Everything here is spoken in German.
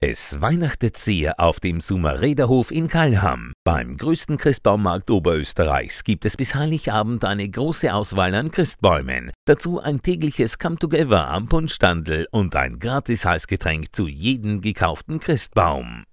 Es weihnachtet sehr auf dem Sumarederhof in Kalham. Beim größten Christbaummarkt Oberösterreichs gibt es bis Heiligabend eine große Auswahl an Christbäumen. Dazu ein tägliches Come Together am Punschstandel und ein gratis Heißgetränk zu jedem gekauften Christbaum.